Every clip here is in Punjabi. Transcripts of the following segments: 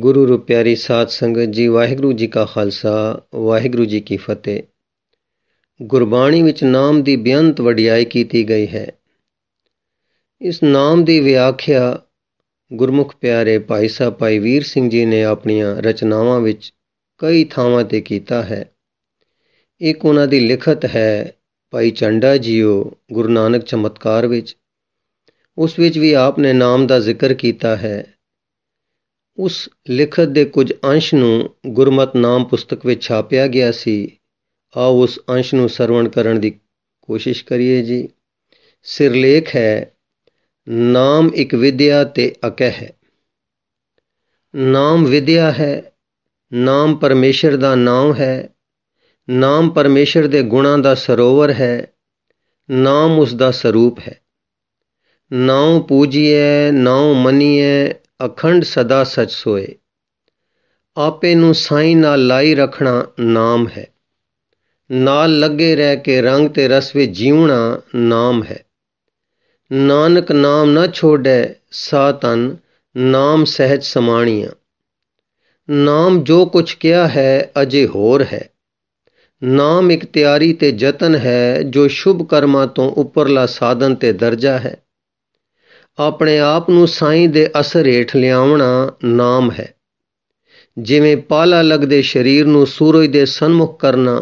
ਗੁਰੂ ਰੂਪ ਪਿਆਰੀ ਸਾਧ ਸੰਗਤ ਜੀ ਵਾਹਿਗੁਰੂ ਜੀ ਕਾ ਖਾਲਸਾ ਵਾਹਿਗੁਰੂ ਜੀ ਕੀ ਫਤਿਹ ਗੁਰਬਾਣੀ ਵਿੱਚ ਨਾਮ ਦੀ ਬਿਆਨਤ ਵਡਿਆਈ ਕੀਤੀ ਗਈ ਹੈ ਇਸ ਨਾਮ ਦੀ ਵਿਆਖਿਆ ਗੁਰਮੁਖ ਪਿਆਰੇ ਭਾਈ ਸਾਹਿਬ ਭਾਈ ਵੀਰ ਸਿੰਘ ਜੀ ਨੇ ਆਪਣੀਆਂ ਰਚਨਾਵਾਂ ਵਿੱਚ ਕਈ ਥਾਵਾਂ ਤੇ ਕੀਤਾ ਹੈ ਇੱਕ ਉਹਨਾਂ ਦੀ ਲਿਖਤ ਹੈ ਭਾਈ ਚੰਡਾ ਜੀਓ ਗੁਰੂ ਨਾਨਕ ਚਮਤਕਾਰ ਵਿੱਚ ਉਸ ਵਿੱਚ ਵੀ ਆਪ ਨੇ ਨਾਮ ਦਾ ਜ਼ਿਕਰ ਕੀਤਾ ਹੈ ਉਸ ਲਿਖਤ ਦੇ ਕੁਝ ਅੰਸ਼ ਨੂੰ ਗੁਰਮਤ ਨਾਮ ਪੁਸਤਕ ਵਿੱਚ ਛਾਪਿਆ ਗਿਆ ਸੀ ਆਓ ਉਸ ਅੰਸ਼ ਨੂੰ ਸਰਵਣ ਕਰਨ ਦੀ ਕੋਸ਼ਿਸ਼ ਕਰੀਏ ਜੀ ਸਿਰਲੇਖ ਹੈ ਨਾਮ ਇੱਕ ਵਿਦਿਆ ਤੇ ਅਕਹਿ ਹੈ ਨਾਮ ਵਿਦਿਆ ਹੈ ਨਾਮ ਪਰਮੇਸ਼ਰ ਦਾ ਨਾਮ ਹੈ ਨਾਮ ਪਰਮੇਸ਼ਰ ਦੇ ਗੁਣਾਂ ਦਾ ਸਰੋਵਰ ਹੈ ਨਾਮ ਉਸ ਦਾ ਸਰੂਪ ਹੈ ਨਾਉ ਪੂਜੀਏ ਨਾਉ ਮੰਨੀਏ ਅਖੰਡ ਸਦਾ ਸਚ ਸੋਏ ਆਪੇ ਨੂੰ ਸਾਈ ਨਾਲ ਲਾਈ ਰੱਖਣਾ ਨਾਮ ਹੈ ਨਾਲ ਲੱਗੇ ਰਹਿ ਕੇ ਰੰਗ ਤੇ ਰਸ ਵਿੱਚ ਜੀਉਣਾ ਨਾਮ ਹੈ ਨਾਨਕ ਨਾਮ ਨਾ ਛੋੜੈ ਸਾ ਤਨ ਨਾਮ ਸਹਿਜ ਸਮਾਣੀਆਂ ਨਾਮ ਜੋ ਕੁਛ ਕਿਹਾ ਹੈ ਅਜੇ ਹੋਰ ਹੈ ਨਾਮ ਇੱਕ ਤਿਆਰੀ ਤੇ ਯਤਨ ਹੈ ਜੋ ਸ਼ੁਭ ਕਰਮਾਂ ਤੋਂ ਉੱਪਰਲਾ ਸਾਧਨ ਤੇ ਦਰਜਾ ਹੈ ਆਪਣੇ ਆਪ ਨੂੰ ਸਾਈਂ ਦੇ ਅਸਰ ਹੇਠ ਲਿਆਉਣਾ ਨਾਮ ਹੈ ਜਿਵੇਂ ਪਾਲਾ ਲੱਗਦੇ ਸਰੀਰ ਨੂੰ ਸੂਰਜ ਦੇ ਸਨਮੁਖ ਕਰਨਾ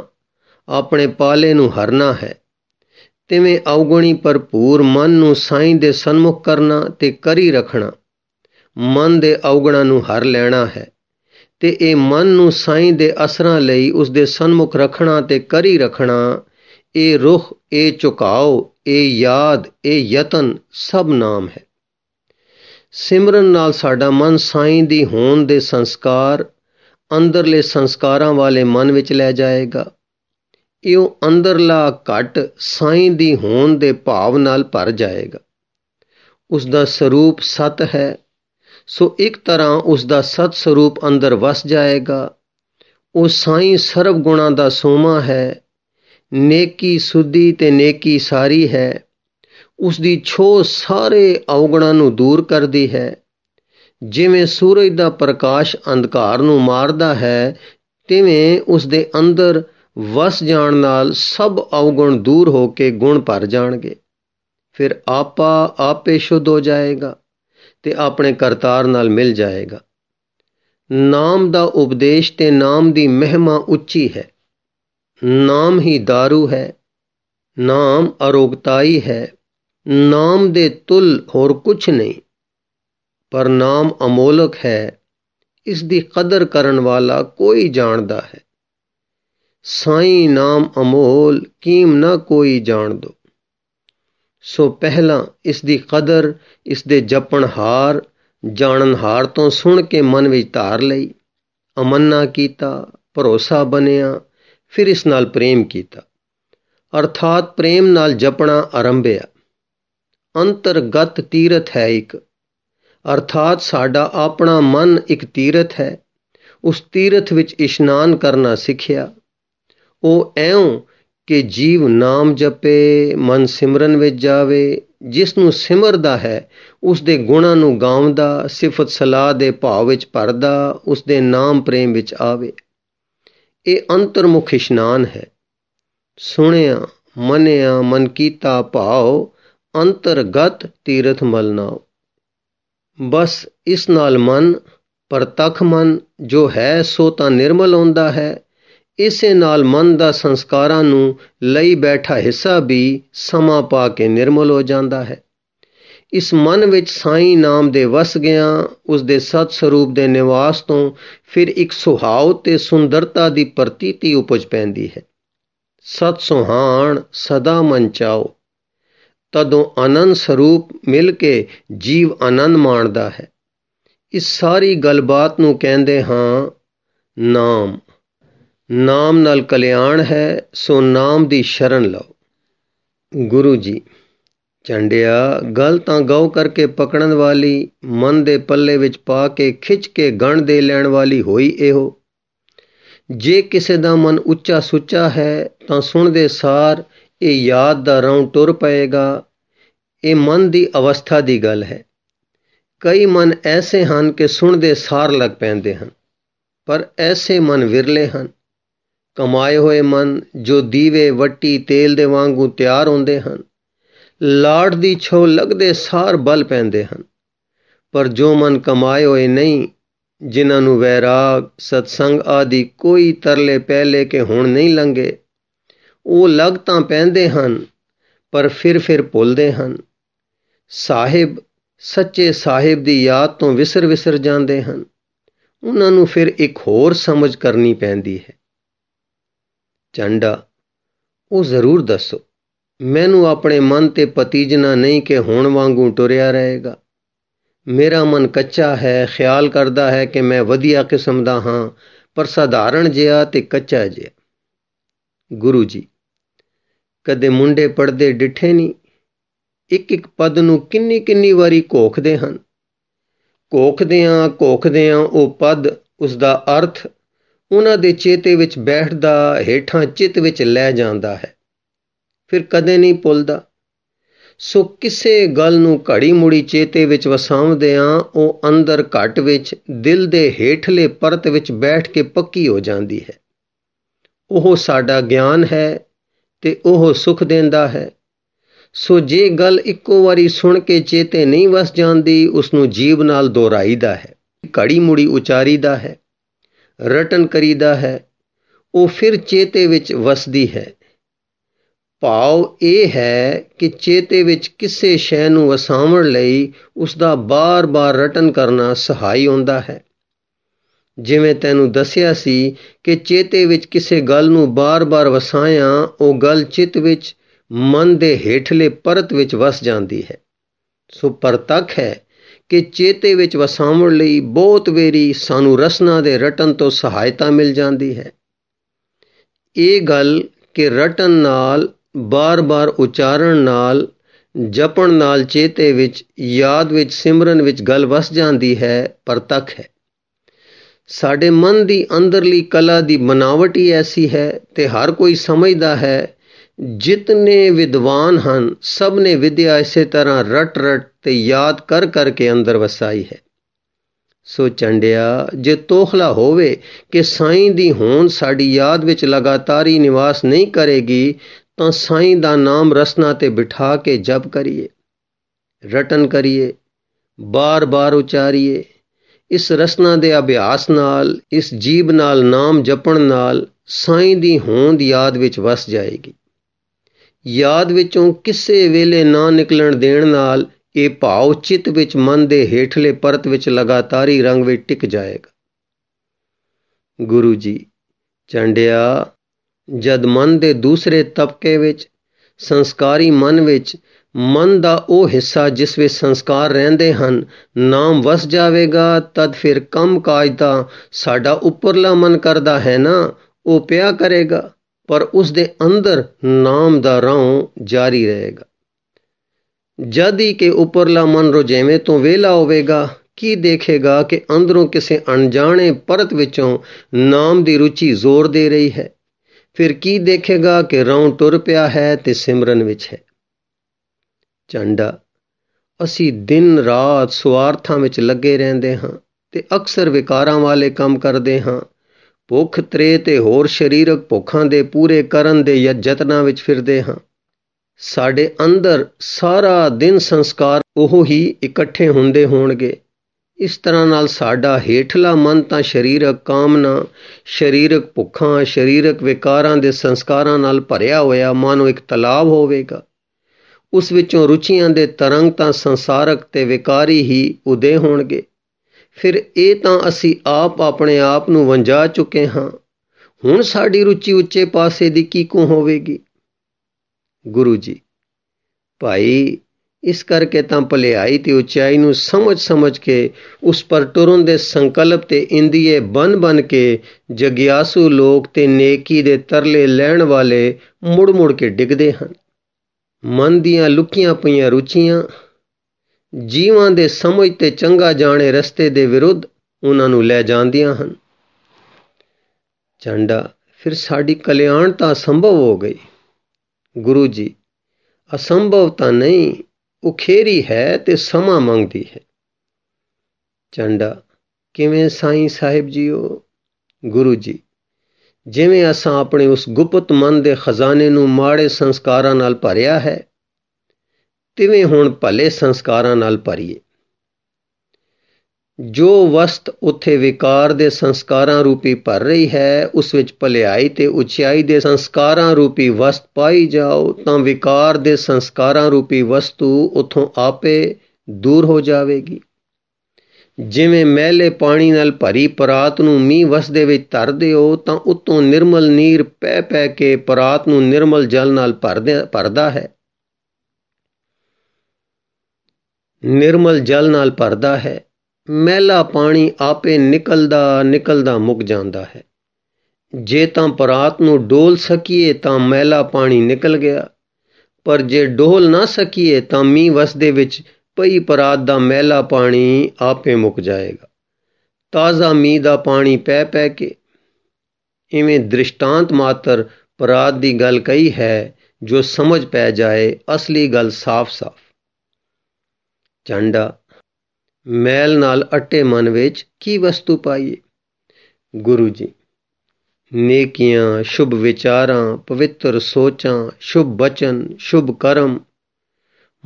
ਆਪਣੇ ਪਾਲੇ ਨੂੰ ਹਰਨਾ ਹੈ ਤਿਵੇਂ ਔਗਣੀ ਭਰਪੂਰ ਮਨ ਨੂੰ ਸਾਈਂ ਦੇ ਸਨਮੁਖ ਕਰਨਾ ਤੇ ਕਰੀ ਰੱਖਣਾ ਮਨ ਦੇ ਔਗਣਾ ਨੂੰ ਹਰ ਲੈਣਾ ਹੈ ਤੇ ਇਹ ਮਨ ਨੂੰ ਸਾਈਂ ਦੇ ਅਸਰਾਂ ਲਈ ਉਸ ਦੇ ਸਨਮੁਖ ਰੱਖਣਾ ਤੇ ਕਰੀ ਰੱਖਣਾ ਇਹ ਰੁਖ ਇਹ ਝੁਕਾਓ ਇਹ ਯਾਦ ਇਹ ਯਤਨ ਸਭ ਨਾਮ ਹੈ ਸਿਮਰਨ ਨਾਲ ਸਾਡਾ ਮਨ ਸਾਈਂ ਦੀ ਹੋਣ ਦੇ ਸੰਸਕਾਰ ਅੰਦਰਲੇ ਸੰਸਕਾਰਾਂ ਵਾਲੇ ਮਨ ਵਿੱਚ ਲੈ ਜਾਏਗਾ ਇਹੋ ਅੰਦਰਲਾ ਘਟ ਸਾਈਂ ਦੀ ਹੋਣ ਦੇ ਭਾਵ ਨਾਲ ਭਰ ਜਾਏਗਾ ਉਸ ਦਾ ਸਰੂਪ ਸਤ ਹੈ ਸੋ ਇੱਕ ਤਰ੍ਹਾਂ ਉਸ ਦਾ ਸਤ ਸਰੂਪ ਅੰਦਰ ਵਸ ਜਾਏਗਾ ਉਹ ਸਾਈਂ ਸਰਬ ਗੁਣਾ ਦਾ ਸੋਮਾ ਹੈ ਨੇਕੀ ਸੁਧੀ ਤੇ ਨੇਕੀ ਸਾਰੀ ਹੈ ਉਸ ਦੀ ਛੋ ਸਾਰੇ ਔਗਣਾਂ ਨੂੰ ਦੂਰ ਕਰਦੀ ਹੈ ਜਿਵੇਂ ਸੂਰਜ ਦਾ ਪ੍ਰਕਾਸ਼ ਅੰਧਕਾਰ ਨੂੰ ਮਾਰਦਾ ਹੈ ਤਿਵੇਂ ਉਸ ਦੇ ਅੰਦਰ ਵਸ ਜਾਣ ਨਾਲ ਸਭ ਔਗਣ ਦੂਰ ਹੋ ਕੇ ਗੁਣ ਭਰ ਜਾਣਗੇ ਫਿਰ ਆਪਾ ਆਪੇ ਸ਼ੁੱਧ ਹੋ ਜਾਏਗਾ ਤੇ ਆਪਣੇ ਕਰਤਾਰ ਨਾਲ ਮਿਲ ਜਾਏਗਾ ਨਾਮ ਦਾ ਉਪਦੇਸ਼ ਤੇ ਨਾਮ ਦੀ ਮਹਿਮਾ ਉੱਚੀ ਹੈ ਨਾਮ ਹੀ दारू ਹੈ ਨਾਮ ਅਰੋਗਤਾਈ ਹੈ ਨਾਮ ਦੇ ਤੁਲ ਹੋਰ ਕੁਝ ਨਹੀਂ ਪਰ ਨਾਮ ਅਮੋਲਕ ਹੈ ਇਸ ਦੀ ਕਦਰ ਕਰਨ ਵਾਲਾ ਕੋਈ ਜਾਣਦਾ ਹੈ ਸਾਈ ਨਾਮ ਅਮੋਲ ਕੀਮ ਨਾ ਕੋਈ ਜਾਣ ਦੋ ਸੋ ਪਹਿਲਾਂ ਇਸ ਦੀ ਕਦਰ ਇਸ ਦੇ ਜਪਣਹਾਰ ਜਾਣਨਹਾਰ ਤੋਂ ਸੁਣ ਕੇ ਮਨ ਵਿੱਚ ਧਾਰ ਲਈ ਅਮੰਨਾ ਕੀਤਾ ਭਰੋਸਾ ਬਣਿਆ ਫਿਰ ਇਸ ਨਾਲ ਪ੍ਰੇਮ ਕੀਤਾ ਅਰਥਾਤ ਪ੍ਰੇਮ ਨਾਲ ਜਪਣਾ ਆਰੰਭਿਆ ਅੰਤਰਗਤ ਤੀਰਥ ਹੈ ਇੱਕ ਅਰਥਾਤ ਸਾਡਾ ਆਪਣਾ ਮਨ ਇੱਕ ਤੀਰਥ ਹੈ ਉਸ ਤੀਰਥ ਵਿੱਚ ਇਸ਼ਨਾਨ ਕਰਨਾ ਸਿੱਖਿਆ ਉਹ ਐਉਂ ਕਿ ਜੀਵ ਨਾਮ ਜਪੇ ਮਨ ਸਿਮਰਨ ਵਿੱਚ ਜਾਵੇ ਜਿਸ ਨੂੰ ਸਿਮਰਦਾ ਹੈ ਉਸ ਦੇ ਗੁਣਾਂ ਨੂੰ ਗਾਉਂਦਾ ਸਿਫਤ ਸਲਾਹ ਦੇ ਭਾਵ ਵਿੱਚ ਭਰਦਾ ਉਸ ਦੇ ਨਾਮ ਪ੍ਰੇਮ ਵਿੱਚ ਆਵੇ ਇਹ ਅੰਤਰਮੁਖ ਇਸ਼ਨਾਨ ਹੈ ਸੁਣਿਆ ਮੰਨਿਆ ਮਨ ਕੀਤਾ ਭਾਉ ਅੰਤਰਗਤ ਤੀਰਥ ਮਲ ਬਸ ਇਸ ਨਾਲ ਮਨ ਪਰਤਖ ਮਨ ਜੋ ਹੈ ਸੋ ਤਾਂ ਨਿਰਮਲ ਹੁੰਦਾ ਹੈ ਇਸੇ ਨਾਲ ਮਨ ਦਾ ਸੰਸਕਾਰਾਂ ਨੂੰ ਲਈ ਬੈਠਾ ਹਿੱਸਾ ਵੀ ਸਮਾ ਪਾ ਕੇ ਨਿਰਮਲ ਹੋ ਜਾਂਦਾ ਹੈ ਇਸ ਮਨ ਵਿੱਚ ਸਾਈ ਨਾਮ ਦੇ ਵਸ ਗਿਆ ਉਸ ਦੇ ਸਤ ਸਰੂਪ ਦੇ ਨਿਵਾਸ ਤੋਂ ਫਿਰ ਇੱਕ ਸੁਹਾਵ ਤੇ ਸੁੰਦਰਤਾ ਦੀ ਪ੍ਰਤੀਤੀ ਉਪਜ ਪੈਂਦੀ ਹੈ ਸਤ ਸੁਹਾਣ ਸਦਾ ਮਨ ਚਾਓ ਤਦੋਂ ਆਨੰਦ ਸਰੂਪ ਮਿਲ ਕੇ ਜੀਵ ਆਨੰਦ ਮਾਣਦਾ ਹੈ ਇਸ ਸਾਰੀ ਗੱਲਬਾਤ ਨੂੰ ਕਹਿੰਦੇ ਹਾਂ ਨਾਮ ਨਾਮ ਨਾਲ ਕਲਿਆਣ ਹੈ ਸੋ ਨਾਮ ਦੀ ਸ਼ਰਨ ਲਓ ਗੁਰੂ ਜੀ ਚੰਡਿਆ ਗਲ ਤਾਂ ਗਉ ਕਰਕੇ ਪਕੜਨ ਵਾਲੀ ਮਨ ਦੇ ਪੱਲੇ ਵਿੱਚ ਪਾ ਕੇ ਖਿੱਚ ਕੇ ਗਣ ਦੇ ਲੈਣ ਵਾਲੀ ਹੋਈ ਇਹੋ ਜੇ ਕਿਸੇ ਦਾ ਮਨ ਉੱਚਾ ਸੁੱਚਾ ਹੈ ਤਾਂ ਸੁਣਦੇ ਸਾਰ ਇਹ ਯਾਦ ਦਾ ਰੌਂ ਟੁਰ ਪਏਗਾ ਇਹ ਮਨ ਦੀ ਅਵਸਥਾ ਦੀ ਗੱਲ ਹੈ ਕਈ ਮਨ ਐਸੇ ਹਨ ਕਿ ਸੁਣਦੇ ਸਾਰ ਲੱਗ ਪੈਂਦੇ ਹਨ ਪਰ ਐਸੇ ਮਨ ਵਿਰਲੇ ਹਨ ਕਮਾਏ ਹੋਏ ਮਨ ਜੋ ਦੀਵੇ ਵੱਟੀ ਤੇਲ ਦੇ ਵਾਂਗੂ ਤਿਆਰ ਹੁੰਦੇ ਹਨ ਲਾੜ ਦੀ ਛੋ ਲੱਗਦੇ ਸਾਰ ਬਲ ਪੈਂਦੇ ਹਨ ਪਰ ਜੋ ਮਨ ਕਮਾਏ ਹੋਏ ਨਹੀਂ ਜਿਨ੍ਹਾਂ ਨੂੰ ਵੈਰਾਗ ਸਤਸੰਗ ਆਦਿ ਕੋਈ ਤਰਲੇ ਪਹਿਲੇ ਕੇ ਹੁਣ ਨਹੀਂ ਲੰਗੇ ਉਹ ਲਗ ਤਾਂ ਪੈਂਦੇ ਹਨ ਪਰ ਫਿਰ ਫਿਰ ਭੁੱਲਦੇ ਹਨ ਸਾਹਿਬ ਸੱਚੇ ਸਾਹਿਬ ਦੀ ਯਾਦ ਤੋਂ ਵਿਸਰ ਵਿਸਰ ਜਾਂਦੇ ਹਨ ਉਹਨਾਂ ਨੂੰ ਫਿਰ ਇੱਕ ਹੋਰ ਸਮਝ ਕਰਨੀ ਪੈਂਦੀ ਹੈ ਚੰਡਾ ਉਹ ਜ਼ਰੂਰ ਦੱਸੋ ਮੈਨੂੰ ਆਪਣੇ ਮਨ ਤੇ ਜਨਾ ਨਹੀਂ ਕਿ ਹੁਣ ਵਾਂਗੂ ਟੁਰਿਆ ਰਹੇਗਾ ਮੇਰਾ ਮਨ ਕੱਚਾ ਹੈ ਖਿਆਲ ਕਰਦਾ ਹੈ ਕਿ ਮੈਂ ਵਧੀਆ ਕਿਸਮ ਦਾ ਹਾਂ ਪਰ ਸਧਾਰਨ ਜਿਹਾ ਤੇ ਕੱਚਾ ਜਿਹਾ ਗੁਰੂ ਜੀ ਕਦੇ ਮੁੰਡੇ ਪੜਦੇ ਡਿਠੇ ਨਹੀਂ ਇੱਕ ਇੱਕ ਪਦ ਨੂੰ ਕਿੰਨੀ ਕਿੰਨੀ ਵਾਰੀ ਘੋਖਦੇ ਹਨ ਕੋਖਦੇ ਆ ਉਹ ਪਦ ਉਸ ਦਾ ਅਰਥ ਉਹਨਾਂ ਦੇ ਚੇਤੇ ਵਿੱਚ ਬੈਠਦਾ ਹੇਠਾਂ ਚਿੱਤ ਵਿੱਚ ਲੈ ਜਾਂਦਾ ਹੈ ਫਿਰ ਕਦੇ ਨਹੀਂ ਭੁੱਲਦਾ ਸੋ ਕਿਸੇ ਗੱਲ ਨੂੰ ਘੜੀ ਮੁੜੀ ਚੇਤੇ ਵਿੱਚ ਵਸਾਉਂਦੇ ਆ ਉਹ ਅੰਦਰ ਘਟ ਵਿੱਚ ਦਿਲ ਦੇ ਹੇਠਲੇ ਪਰਤ ਵਿੱਚ ਬੈਠ ਕੇ ਪੱਕੀ ਹੋ ਜਾਂਦੀ ਹੈ ਉਹ ਸਾਡਾ ਗਿਆਨ ਹੈ ਤੇ ਉਹ ਸੁਖ ਦਿੰਦਾ ਹੈ ਸੋ ਜੇ ਗੱਲ ਇੱਕੋ ਵਾਰੀ ਸੁਣ ਕੇ ਚੇਤੇ ਨਹੀਂ ਵਸ ਜਾਂਦੀ ਉਸ ਨੂੰ ਜੀਵ ਨਾਲ ਦੁਹਰਾਈਦਾ ਹੈ ਘੜੀ ਮੁੜੀ ਉਚਾਰੀਦਾ ਹੈ ਰਟਨ ਕਰੀਦਾ ਹੈ ਉਹ ਫਿਰ ਚੇਤੇ ਵਿੱਚ ਵਸਦੀ ਹੈ ਭਾਵ ਇਹ ਹੈ ਕਿ ਚੇਤੇ ਵਿੱਚ ਕਿਸੇ ਸ਼ੈ ਨੂੰ ਵਸਾਉਣ ਲਈ ਉਸ ਦਾ ਬਾਰ-ਬਾਰ ਰਟਨ ਕਰਨਾ ਸਹਾਈ ਹੁੰਦਾ ਹੈ ਜਿਵੇਂ ਤੈਨੂੰ ਦੱਸਿਆ ਸੀ ਕਿ ਚੇਤੇ ਵਿੱਚ ਕਿਸੇ ਗੱਲ ਨੂੰ ਬਾਰ-ਬਾਰ ਵਸਾਇਆ ਉਹ ਗੱਲ ਚਿੱਤ ਵਿੱਚ ਮਨ ਦੇ ਹੇਠਲੇ ਪਰਤ ਵਿੱਚ ਵਸ ਜਾਂਦੀ ਹੈ ਸੋ ਪਰਤਖ ਹੈ ਕਿ ਚੇਤੇ ਵਿੱਚ ਵਸਾਉਣ ਲਈ ਬਹੁਤ ਵੇਰੀ ਸਾਨੂੰ ਰਸਨਾ ਦੇ ਰਟਨ ਤੋਂ ਸਹਾਇਤਾ ਮਿਲ ਜਾਂਦੀ ਹੈ ਇਹ ਗੱਲ ਕਿ ਰਟਨ ਨਾਲ ਬਾਰ-ਬਾਰ ਉਚਾਰਨ ਨਾਲ ਜਪਣ ਨਾਲ ਚੇਤੇ ਵਿੱਚ ਯਾਦ ਵਿੱਚ ਸਿਮਰਨ ਵਿੱਚ ਗੱਲ ਵਸ ਜਾਂਦੀ ਹੈ ਪਰਤਕ ਹੈ ਸਾਡੇ ਮਨ ਦੀ ਅੰਦਰਲੀ ਕਲਾ ਦੀ ਬਨਾਵਟ ਹੀ ਐਸੀ ਹੈ ਤੇ ਹਰ ਕੋਈ ਸਮਝਦਾ ਹੈ ਜਿਤਨੇ ਵਿਦਵਾਨ ਹਨ ਸਭ ਨੇ ਵਿਦਿਆ ਇਸੇ ਤਰ੍ਹਾਂ ਰਟ ਰਟ ਤੇ ਯਾਦ ਕਰ ਕਰਕੇ ਅੰਦਰ ਵਸਾਈ ਹੈ ਸੋ ਚੰਡਿਆ ਜੇ ਤੋਖਲਾ ਹੋਵੇ ਕਿ ਸਾਈਂ ਦੀ ਹੋਣ ਸਾਡੀ ਯਾਦ ਵਿੱਚ ਲਗਾਤਾਰੀ ਨਿਵਾਸ ਨਹੀਂ ਕਰੇਗੀ ਤਾਂ ਸਾਈਂ ਦਾ ਨਾਮ ਰਸਨਾ ਤੇ ਬਿਠਾ ਕੇ ਜਪ ਕਰੀਏ ਰਟਨ ਕਰੀਏ ਬਾਰ-ਬਾਰ ਉਚਾਰੀਏ ਇਸ ਰਸਨਾ ਦੇ ਅਭਿਆਸ ਨਾਲ ਇਸ ਜੀਬ ਨਾਲ ਨਾਮ ਜਪਣ ਨਾਲ ਸਾਈਂ ਦੀ ਹੋਂਦ ਯਾਦ ਵਿੱਚ ਵਸ ਜਾਏਗੀ ਯਾਦ ਵਿੱਚੋਂ ਕਿਸੇ ਵੇਲੇ ਨਾ ਨਿਕਲਣ ਦੇਣ ਨਾਲ ਇਹ ਭਾਵ ਚਿੱਤ ਵਿੱਚ ਮਨ ਦੇ ਹੇਠਲੇ ਪਰਤ ਵਿੱਚ ਲਗਾਤਾਰੀ ਰੰਗ ਵਿੱਚ ਟਿਕ ਜਾਏਗਾ ਗੁਰੂ ਜੀ ਚੰਡਿਆ ਜਦ ਮਨ ਦੇ ਦੂਸਰੇ ਤਬਕੇ ਵਿੱਚ ਸੰਸਕਾਰੀ ਮਨ ਵਿੱਚ ਮਨ ਦਾ ਉਹ ਹਿੱਸਾ ਜਿਸ ਵਿੱਚ ਸੰਸਕਾਰ ਰਹਿੰਦੇ ਹਨ ਨਾਮ ਵਸ ਜਾਵੇਗਾ ਤਦ ਫਿਰ ਕੰਮ ਕਾਜ ਦਾ ਸਾਡਾ ਉੱਪਰਲਾ ਮਨ ਕਰਦਾ ਹੈ ਨਾ ਉਹ ਪਿਆ ਕਰੇਗਾ ਪਰ ਉਸ ਦੇ ਅੰਦਰ ਨਾਮ ਦਾ ਰੌਂ ਜਾਰੀ ਰਹੇਗਾ ਜਦ ਹੀ ਕਿ ਉੱਪਰਲਾ ਮਨ ਰੁਝੇਵੇਂ ਤੋਂ ਵੇਲਾ ਹੋਵੇਗਾ ਕੀ ਦੇਖੇਗਾ ਕਿ ਅੰਦਰੋਂ ਕਿਸੇ ਅਣਜਾਣੇ ਪਰਤ ਵਿੱਚੋਂ ਨਾਮ ਦੀ ਰੁਚੀ ਜ਼ੋਰ ਦੇ ਰਹੀ ਹੈ ਫਿਰ ਕੀ ਦੇਖੇਗਾ ਕਿ ਰੌਂ ਟੁਰ ਪਿਆ ਹੈ ਤੇ ਸਿਮਰਨ ਵਿੱਚ ਹੈ ਝਾਂਡਾ ਅਸੀਂ ਦਿਨ ਰਾਤ ਸਵਾਰਥਾਂ ਵਿੱਚ ਲੱਗੇ ਰਹਿੰਦੇ ਹਾਂ ਤੇ ਅਕਸਰ ਵਿਕਾਰਾਂ ਵਾਲੇ ਕੰਮ ਕਰਦੇ ਹਾਂ ਭੁੱਖ ਤ੍ਰੇ ਤੇ ਹੋਰ ਸਰੀਰਕ ਭੁੱਖਾਂ ਦੇ ਪੂਰੇ ਕਰਨ ਦੇ ਯਤਨਾਂ ਵਿੱਚ ਫਿਰਦੇ ਹਾਂ ਸਾਡੇ ਅੰਦਰ ਸਾਰਾ ਦਿਨ ਸੰਸਕਾਰ ਉਹ ਹੀ ਇਕੱਠੇ ਹੁੰਦੇ ਹੋਣਗੇ ਇਸ ਤਰ੍ਹਾਂ ਨਾਲ ਸਾਡਾ ਹੇਠਲਾ ਮਨ ਤਾਂ ਸਰੀਰਕ ਕਾਮਨਾ ਸਰੀਰਕ ਭੁੱਖਾਂ ਸਰੀਰਕ ਵਿਕਾਰਾਂ ਦੇ ਸੰਸਕਾਰਾਂ ਨਾਲ ਭਰਿਆ ਹੋਇਆ ਮਨ ਇੱਕ ਤਲਾਬ ਹੋਵੇਗਾ ਉਸ ਵਿੱਚੋਂ ਰੁਚੀਆਂ ਦੇ ਤਰੰਗ ਤਾਂ ਸੰਸਾਰਕ ਤੇ ਵਿਕਾਰੀ ਹੀ ਉਦੇ ਹੋਣਗੇ ਫਿਰ ਇਹ ਤਾਂ ਅਸੀਂ ਆਪ ਆਪਣੇ ਆਪ ਨੂੰ ਵੰਜਾ ਚੁੱਕੇ ਹਾਂ ਹੁਣ ਸਾਡੀ ਰੁਚੀ ਉੱਚੇ ਪਾਸੇ ਦੀ ਕੀ ਕੋ ਹੋਵੇਗੀ ਗੁਰੂ ਜੀ ਭਾਈ ਇਸ ਕਰਕੇ ਤਾਂ ਭਲਾਈ ਤੇ ਉਚਾਈ ਨੂੰ ਸਮਝ ਸਮਝ ਕੇ ਉਸ ਪਰ ਟੁਰਨ ਦੇ ਸੰਕਲਪ ਤੇ ਇੰਦੀਏ ਬਨ ਬਨ ਕੇ ਜਗਿਆਸੂ ਲੋਕ ਤੇ ਨੇਕੀ ਦੇ ਤਰਲੇ ਲੈਣ ਵਾਲੇ ਮੁੜ ਮੁੜ ਕੇ ਡਿੱਗਦੇ ਹਨ ਮਨ ਦੀਆਂ ਲੁਕੀਆਂ ਪਈਆਂ ਰੁਚੀਆਂ ਜੀਵਾਂ ਦੇ ਸਮਝ ਤੇ ਚੰਗਾ ਜਾਣੇ ਰਸਤੇ ਦੇ ਵਿਰੁੱਧ ਉਹਨਾਂ ਨੂੰ ਲੈ ਜਾਂਦੀਆਂ ਹਨ ਚੰਡਾ ਫਿਰ ਸਾਡੀ ਕਲਿਆਣਤਾ ਸੰਭਵ ਹੋ ਗਈ ਗੁਰੂ ਜੀ ਅਸੰਭਵ ਤਾਂ ਨਹੀਂ ਉਹ ਖੇਰੀ ਹੈ ਤੇ ਸਮਾਂ ਮੰਗਦੀ ਹੈ ਚੰਡਾ ਕਿਵੇਂ ਸਾਈਂ ਸਾਹਿਬ ਜੀਓ ਗੁਰੂ ਜੀ ਜਿਵੇਂ ਅਸਾਂ ਆਪਣੇ ਉਸ ਗੁਪਤ ਮਨ ਦੇ ਖਜ਼ਾਨੇ ਨੂੰ ਮਾੜੇ ਸੰਸਕਾਰਾਂ ਨਾਲ ਭਰਿਆ ਹੈ ਤਿਵੇਂ ਹੁਣ ਭਲੇ ਸੰਸਕਾਰਾਂ ਨਾਲ ਭਰੀਏ ਜੋ ਵਸਤ ਉਥੇ ਵਿਕਾਰ ਦੇ ਸੰਸਕਾਰਾਂ ਰੂਪੀ ਭਰ ਰਹੀ ਹੈ ਉਸ ਵਿੱਚ ਭਲਾਈ ਤੇ ਉਚਾਈ ਦੇ ਸੰਸਕਾਰਾਂ ਰੂਪੀ ਵਸਤ ਪਾਈ ਜਾਓ ਤਾਂ ਵਿਕਾਰ ਦੇ ਸੰਸਕਾਰਾਂ ਰੂਪੀ ਵਸਤੂ ਉਥੋਂ ਆਪੇ ਦੂਰ ਹੋ ਜਾਵੇਗੀ ਜਿਵੇਂ ਮਹਿਲੇ ਪਾਣੀ ਨਾਲ ਭਰੀ ਪਰਾਤ ਨੂੰ ਮੀਂਹ ਵਸਦੇ ਵਿੱਚ ਧਰਦੇ ਹੋ ਤਾਂ ਉਤੋਂ ਨਿਰਮਲ ਨੀਰ ਪੈ ਪੈ ਕੇ ਪਰਾਤ ਨੂੰ ਨਿਰਮਲ ਜਲ ਨਾਲ ਭਰਦੇ ਭਰਦਾ ਹੈ ਨਿਰਮਲ ਜਲ ਨਾਲ ਭਰਦਾ ਹੈ ਮਹਿਲਾ ਪਾਣੀ ਆਪੇ ਨਿਕਲਦਾ ਨਿਕਲਦਾ ਮੁੱਕ ਜਾਂਦਾ ਹੈ ਜੇ ਤਾਂ ਪਰਾਤ ਨੂੰ ਡੋਲ ਸਕੀਏ ਤਾਂ ਮਹਿਲਾ ਪਾਣੀ ਨਿਕਲ ਗਿਆ ਪਰ ਜੇ ਡੋਲ ਨਾ ਸਕੀਏ ਤਾਂ ਮੀਂਹ ਵਸਦੇ ਵਿੱਚ ਪਈ ਪਰਾਤ ਦਾ ਮਹਿਲਾ ਪਾਣੀ ਆਪੇ ਮੁੱਕ ਜਾਏਗਾ ਤਾਜ਼ਾ ਮੀਂਹ ਦਾ ਪਾਣੀ ਪੈ ਪੈ ਕੇ ਇਵੇਂ ਦ੍ਰਿਸ਼ਟਾਂਤ ਮਾਤਰ ਪਰਾਤ ਦੀ ਗੱਲ ਕਹੀ ਹੈ ਜੋ ਸਮਝ ਪੈ ਜਾਏ ਅਸਲੀ ਗੱਲ ਸਾਫ਼-ਸਾਫ਼ ਚੰਡਾ ਮੈਲ ਨਾਲ ਅਟੇ ਮਨ ਵਿੱਚ ਕੀ ਵਸਤੂ ਪਾਈਏ ਗੁਰੂ ਜੀ ਨੇਕੀਆਂ ਸ਼ੁਭ ਵਿਚਾਰਾਂ ਪਵਿੱਤਰ ਸੋਚਾਂ ਸ਼ੁਭ ਬਚਨ ਸ਼ੁਭ ਕਰਮ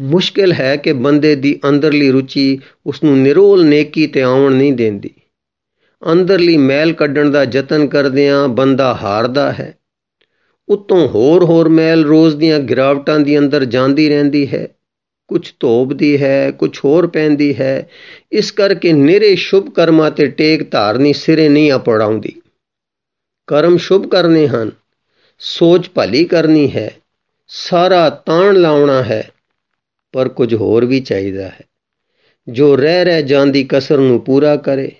ਮੁਸ਼ਕਿਲ ਹੈ ਕਿ ਬੰਦੇ ਦੀ ਅੰਦਰਲੀ ਰੁਚੀ ਉਸ ਨੂੰ ਨਿਰੋਲ ਨੇਕੀ ਤੇ ਆਉਣ ਨਹੀਂ ਦਿੰਦੀ ਅੰਦਰਲੀ ਮੈਲ ਕੱਢਣ ਦਾ ਯਤਨ ਕਰਦਿਆਂ ਬੰਦਾ ਹਾਰਦਾ ਹੈ ਉਤੋਂ ਹੋਰ ਹੋਰ ਮੈਲ ਰੋਜ਼ ਦੀਆਂ ਗਿਰਾਵਟਾਂ ਦੀ ਅੰਦਰ ਜਾਂਦੀ ਰਹਿੰਦੀ ਹੈ ਕੁਝ ਧੋਬਦੀ ਹੈ ਕੁਝ ਹੋਰ ਪੈਂਦੀ ਹੈ ਇਸ ਕਰਕੇ ਨਿਹਰੇ ਸ਼ੁਭ ਕਰਮਾਂ ਤੇ ਟੇਕ ਧਾਰਨੀ ਸਿਰੇ ਨਹੀਂ ਆਪੜਾਉਂਦੀ ਕਰਮ ਸ਼ੁਭ ਕਰਨੇ ਹਨ ਸੋਚ ਭਲੀ ਕਰਨੀ ਹੈ ਸਾਰਾ ਤਾਣ ਲਾਉਣਾ ਹੈ ਪਰ ਕੁਝ ਹੋਰ ਵੀ ਚਾਹੀਦਾ ਹੈ ਜੋ ਰਹਿ ਰਹਿ ਜਾਂਦੀ ਕਸਰ ਨੂੰ ਪੂਰਾ ਕਰੇ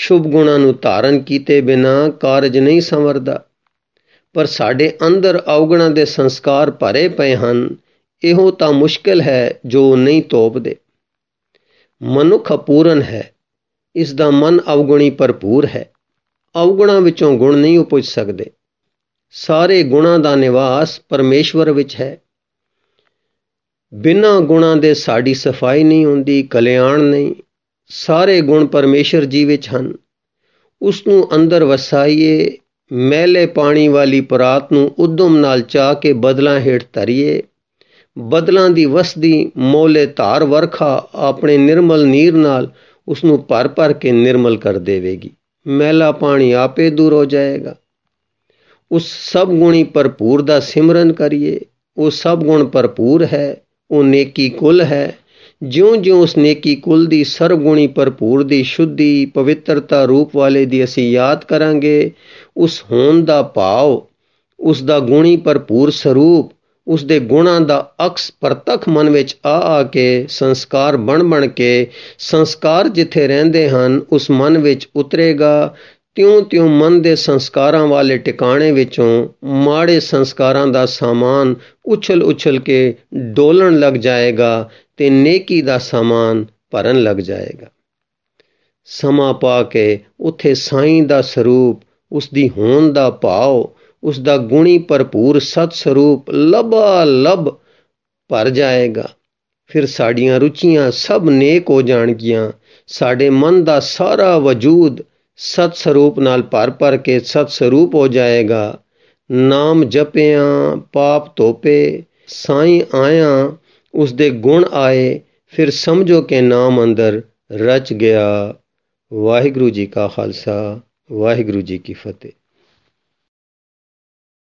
ਸ਼ੁਭ ਗੁਣਾਂ ਨੂੰ ਧਾਰਨ ਕੀਤੇ ਬਿਨਾ ਕਾਰਜ ਨਹੀਂ ਸੰਵਰਦਾ ਪਰ ਸਾਡੇ ਅੰਦਰ ਔਗਣਾਂ ਦੇ ਸੰਸਕਾਰ ਭਰੇ ਪਏ ਹਨ ਇਹੋ ਤਾਂ ਮੁਸ਼ਕਲ ਹੈ ਜੋ ਨਹੀਂ ਤੋਪਦੇ ਮਨੁੱਖ ਪੂਰਨ ਹੈ ਇਸ ਦਾ ਮਨ ਔਗਣੀ ਭਰਪੂਰ ਹੈ ਔਗਣਾਂ ਵਿੱਚੋਂ ਗੁਣ ਨਹੀਂ ਉਪਜ ਸਕਦੇ ਸਾਰੇ ਗੁਣਾਂ ਦਾ ਨਿਵਾਸ ਪਰਮੇਸ਼ਵਰ ਵਿੱਚ ਹੈ ਬਿਨਾਂ ਗੁਣਾਂ ਦੇ ਸਾਡੀ ਸਫਾਈ ਨਹੀਂ ਹੁੰਦੀ ਕਲਿਆਣ ਨਹੀਂ ਸਾਰੇ ਗੁਣ ਪਰਮੇਸ਼ਰ ਜੀ ਵਿੱਚ ਹਨ ਉਸ ਨੂੰ ਅੰਦਰ ਵਸਾਈਏ ਮਹਿਲੇ ਪਾਣੀ ਵਾਲੀ ਪਰਾਤ ਨੂੰ ਉਦਮ ਨਾਲ ਚਾ ਕੇ ਬਦਲਾਂ ਹੇਠ ਧਰੀਏ ਬਦਲਾਂ ਦੀ ਵਸਦੀ ਮੋਲੇ ਧਾਰ ਵਰਖਾ ਆਪਣੇ ਨਿਰਮਲ ਨੀਰ ਨਾਲ ਉਸ ਨੂੰ ਭਰ ਭਰ ਕੇ ਨਿਰਮਲ ਕਰ ਦੇਵੇਗੀ ਮਹਿਲਾ ਪਾਣੀ ਆਪੇ ਦੂਰ ਹੋ ਜਾਏਗਾ ਉਸ ਸਭ ਗੁਣੀ ਭਰਪੂਰ ਦਾ ਸਿਮਰਨ ਕਰੀਏ ਉਹ ਸਭ ਗੁਣ ਭਰਪੂਰ ਹੈ ਉਹ ਨੇਕੀ ਕੁਲ ਹੈ ਜਿਉਂ-ਜਿਉਂ ਉਸ ਨੇਕੀ ਕੁਲ ਦੀ ਸਰਗੁਣੀ ਭਰਪੂਰ ਦੀ ਸ਼ੁੱਧੀ ਪਵਿੱਤਰਤਾ ਰੂਪ ਵਾਲੇ ਦੀ ਅਸੀਂ ਯਾਦ ਕਰਾਂਗੇ ਉਸ ਹੋਣ ਦਾ ਭਾਵ ਉਸ ਦਾ ਗੁਣੀ ਭਰਪੂਰ ਸਰੂਪ ਉਸ ਦੇ ਗੁਣਾਂ ਦਾ ਅਕਸ ਪਰਤਖ ਮਨ ਵਿੱਚ ਆ ਆ ਕੇ ਸੰਸਕਾਰ ਬਣ ਬਣ ਕੇ ਸੰਸਕਾਰ ਜਿੱਥੇ ਰਹਿੰਦੇ ਹਨ ਉਸ ਮਨ ਵਿੱਚ ਉਤਰੇਗਾ ਤਿਉਂ-ਤਿਉਂ ਮਨ ਦੇ ਸੰਸਕਾਰਾਂ ਵਾਲੇ ਟਿਕਾਣੇ ਵਿੱਚੋਂ ਮਾੜੇ ਸੰਸਕਾਰਾਂ ਦਾ ਸਾਮਾਨ ਉਛਲ-ਉਛਲ ਕੇ ਡੋਲਣ ਲੱਗ ਜਾਏਗਾ ਤੇ ਨੇਕੀ ਦਾ ਸਾਮਾਨ ਭਰਨ ਲੱਗ ਜਾਏਗਾ ਸਮਾ ਪਾ ਕੇ ਉਥੇ ਸਾਈਂ ਦਾ ਸਰੂਪ ਉਸ ਦੀ ਹੋਣ ਦਾ ਭਾਵ ਉਸ ਦਾ ਗੁਣੀ ਭਰਪੂਰ ਸਤ ਸਰੂਪ ਲਬਾ ਲਬ ਭਰ ਜਾਏਗਾ ਫਿਰ ਸਾਡੀਆਂ ਰੁਚੀਆਂ ਸਭ ਨੇਕ ਹੋ ਜਾਣਗੀਆਂ ਸਾਡੇ ਮਨ ਦਾ ਸਾਰਾ ਵਜੂਦ ਸਤ ਸਰੂਪ ਨਾਲ ਭਰ ਭਰ ਕੇ ਸਤ ਸਰੂਪ ਹੋ ਜਾਏਗਾ ਨਾਮ ਜਪਿਆ ਪਾਪ ਧੋਪੇ ਸਾਈਂ ਆਇਆ ਉਸ ਦੇ ਗੁਣ ਆਏ ਫਿਰ ਸਮਝੋ ਕਿ ਨਾਮ ਅੰਦਰ ਰਚ ਗਿਆ ਵਾਹਿਗੁਰੂ ਜੀ ਕਾ ਖਾਲਸਾ ਵਾਹਿਗੁਰੂ ਜੀ ਕੀ ਫਤਿਹ